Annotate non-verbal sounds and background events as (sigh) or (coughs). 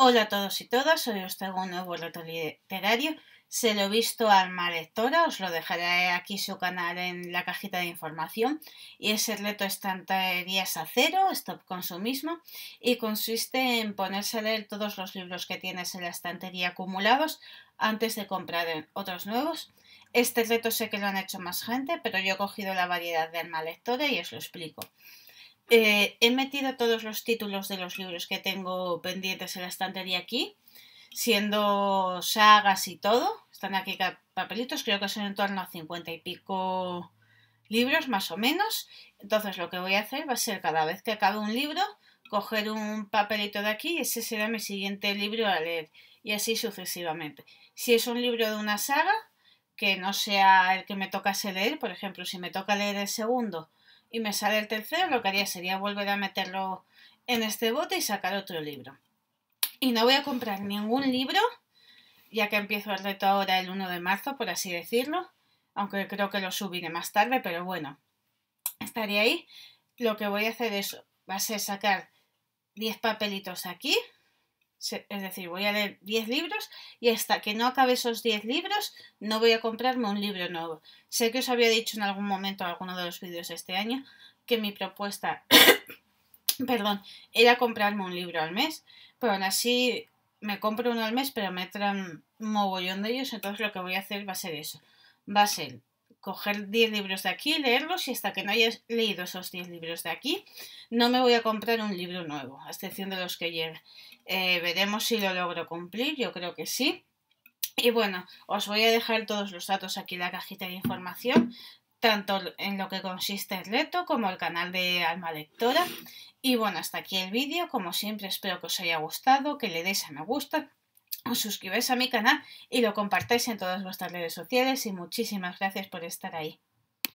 Hola a todos y todas, hoy os traigo un nuevo reto literario. Se lo he visto a Alma Lectora, os lo dejaré aquí su canal en la cajita de información. Y ese reto es a cero, Stop Consumismo, y consiste en ponerse a leer todos los libros que tienes en la estantería acumulados antes de comprar otros nuevos. Este reto sé que lo han hecho más gente, pero yo he cogido la variedad de Alma Lectora y os lo explico. Eh, he metido todos los títulos de los libros que tengo pendientes en la estantería aquí, siendo sagas y todo. Están aquí papelitos, creo que son en torno a cincuenta y pico libros más o menos. Entonces lo que voy a hacer va a ser cada vez que acabe un libro, coger un papelito de aquí y ese será mi siguiente libro a leer. Y así sucesivamente. Si es un libro de una saga, que no sea el que me tocase leer, por ejemplo, si me toca leer el segundo, y me sale el tercero, lo que haría sería volver a meterlo en este bote y sacar otro libro. Y no voy a comprar ningún libro, ya que empiezo el reto ahora el 1 de marzo, por así decirlo, aunque creo que lo subiré más tarde, pero bueno, estaré ahí. Lo que voy a hacer es, va a sacar 10 papelitos aquí, es decir, voy a leer 10 libros y hasta que no acabe esos 10 libros no voy a comprarme un libro nuevo. Sé que os había dicho en algún momento, en alguno de los vídeos este año, que mi propuesta, (coughs) perdón, era comprarme un libro al mes, pero aún así me compro uno al mes, pero me traen un mogollón de ellos, entonces lo que voy a hacer va a ser eso. Va a ser coger 10 libros de aquí, leerlos y hasta que no hayas leído esos 10 libros de aquí, no me voy a comprar un libro nuevo, a excepción de los que llegue, eh, veremos si lo logro cumplir, yo creo que sí. Y bueno, os voy a dejar todos los datos aquí en la cajita de información, tanto en lo que consiste el reto como el canal de Alma Lectora. Y bueno, hasta aquí el vídeo, como siempre espero que os haya gustado, que le deis a me gusta, os suscribáis a mi canal y lo compartáis en todas vuestras redes sociales y muchísimas gracias por estar ahí.